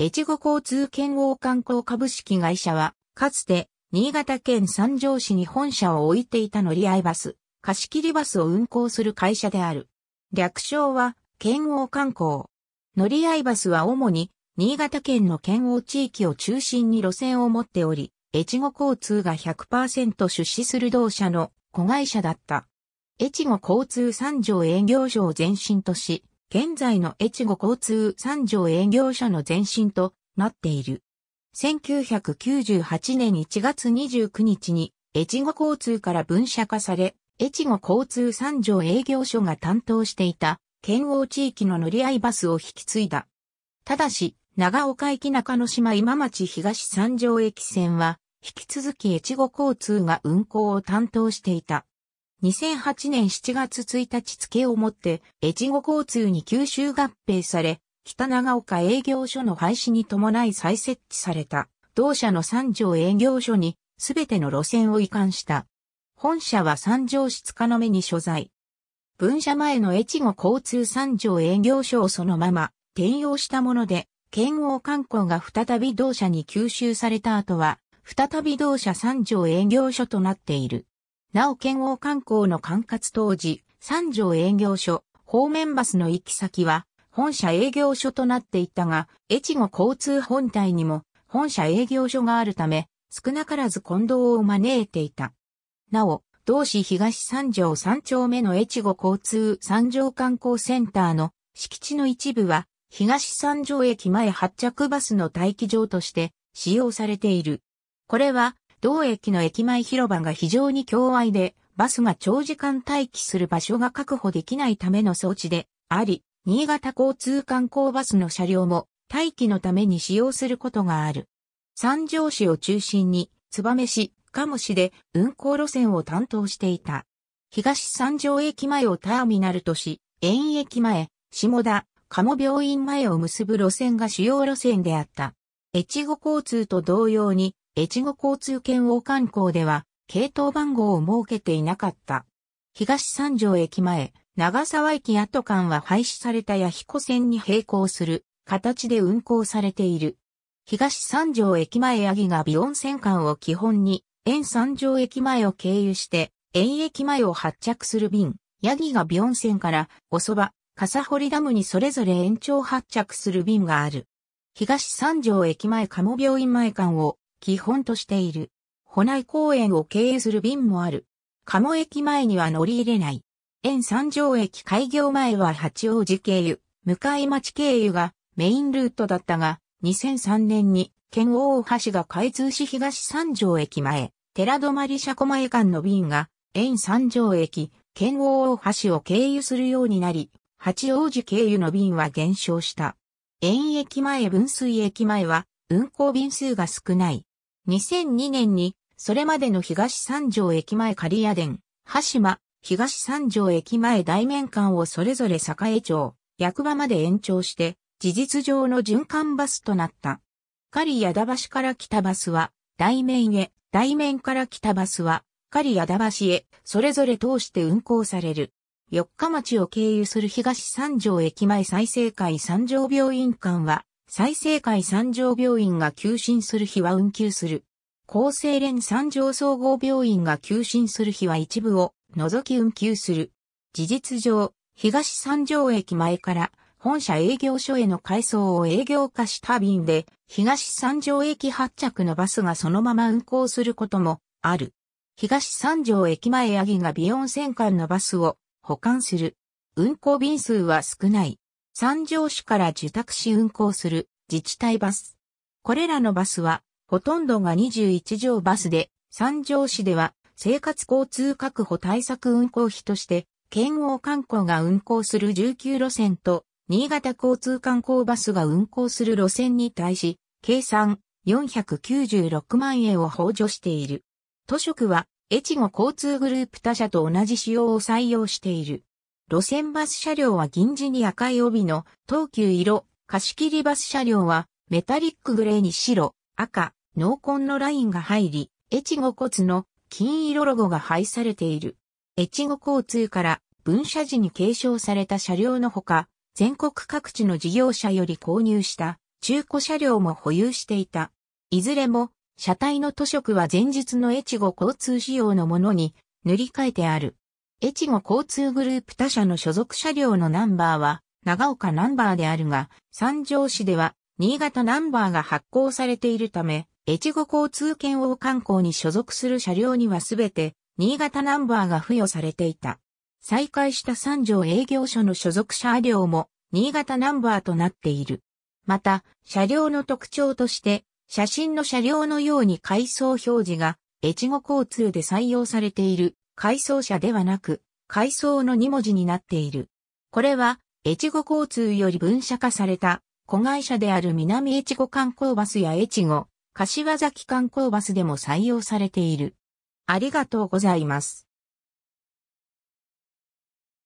越後交通圏央観光株式会社は、かつて、新潟県三条市に本社を置いていた乗り合いバス、貸切バスを運行する会社である。略称は、圏央観光。乗り合いバスは主に、新潟県の県央地域を中心に路線を持っており、越後交通が100%出資する同社の子会社だった。越後交通三条営業所を前身とし、現在の越後交通三条営業所の前身となっている。1998年1月29日に越後交通から分社化され、越後交通三条営業所が担当していた県央地域の乗り合いバスを引き継いだ。ただし、長岡駅中野島今町東三条駅線は、引き続き越後交通が運行を担当していた。2008年7月1日付をもって、越後交通に吸収合併され、北長岡営業所の廃止に伴い再設置された、同社の三条営業所に、すべての路線を移管した。本社は三条市塚の目に所在。分社前の越後交通三条営業所をそのまま転用したもので、県央観光が再び同社に吸収された後は、再び同社三条営業所となっている。なお県央観光の管轄当時、三条営業所、方面バスの行き先は、本社営業所となっていたが、越後交通本体にも、本社営業所があるため、少なからず混同を招いていた。なお、同市東三条三丁目の越後交通三条観光センターの敷地の一部は、東三条駅前発着バスの待機場として使用されている。これは、同駅の駅前広場が非常に狭隘で、バスが長時間待機する場所が確保できないための装置であり、新潟交通観光バスの車両も待機のために使用することがある。三条市を中心に、燕市、鴨市で運行路線を担当していた。東三条駅前をターミナルとし、園駅前、下田、鴨病院前を結ぶ路線が主要路線であった。越後交通と同様に、越後交通圏央観光では、系統番号を設けていなかった。東三条駅前、長沢駅跡間は廃止された弥彦線に並行する形で運行されている。東三条駅前八木が美温線間を基本に、沿三条駅前を経由して、沿駅前を発着する便、八木が美温線から、おそば、笠堀ダムにそれぞれ延長発着する便がある。東三条駅前鴨病院前館を基本としている。保内公園を経由する便もある。鴨駅前には乗り入れない。沿三条駅開業前は八王子経由、向町経由がメインルートだったが、2003年に県大橋が開通し東三条駅前、寺泊車庫前間の便が、沿三条駅、県大橋を経由するようになり、八王子経由の便は減少した。園駅前分水駅前は運行便数が少ない。2002年にそれまでの東三条駅前刈谷殿、羽島、東三条駅前大面館をそれぞれ栄町、役場まで延長して、事実上の循環バスとなった。仮屋田橋から来たバスは、大面へ、大面から来たバスは、仮屋田橋へ、それぞれ通して運行される。四日町を経由する東三条駅前再生会三条病院間は、再生会三条病院が休診する日は運休する。厚生連三条総合病院が休診する日は一部を除き運休する。事実上、東三条駅前から本社営業所への改装を営業化した便で、東三条駅発着のバスがそのまま運行することもある。東三条駅前八ギが美温線間のバスを保管する。運行便数は少ない。三条市から受託し運行する自治体バス。これらのバスは、ほとんどが21条バスで、三条市では生活交通確保対策運行費として、県央観光が運行する19路線と、新潟交通観光バスが運行する路線に対し、計算496万円を補助している。都職は越後交通グループ他社と同じ仕様を採用している。路線バス車両は銀地に赤い帯の東急色、貸切バス車両はメタリックグレーに白、赤、濃紺のラインが入り、越後骨の金色ロゴが配されている。越後交通から分社時に継承された車両のほか、全国各地の事業者より購入した中古車両も保有していた。いずれも車体の塗色は前日の越後交通仕様のものに塗り替えてある。越後交通グループ他社の所属車両のナンバーは長岡ナンバーであるが、三条市では新潟ナンバーが発行されているため、越後交通圏央観光に所属する車両にはすべて新潟ナンバーが付与されていた。再開した三条営業所の所属車両も新潟ナンバーとなっている。また、車両の特徴として、写真の車両のように階層表示が、越後交通で採用されている、階層車ではなく、階層の2文字になっている。これは、越後交通より分社化された、子会社である南越後観光バスや越後、柏崎観光バスでも採用されている。ありがとうございます。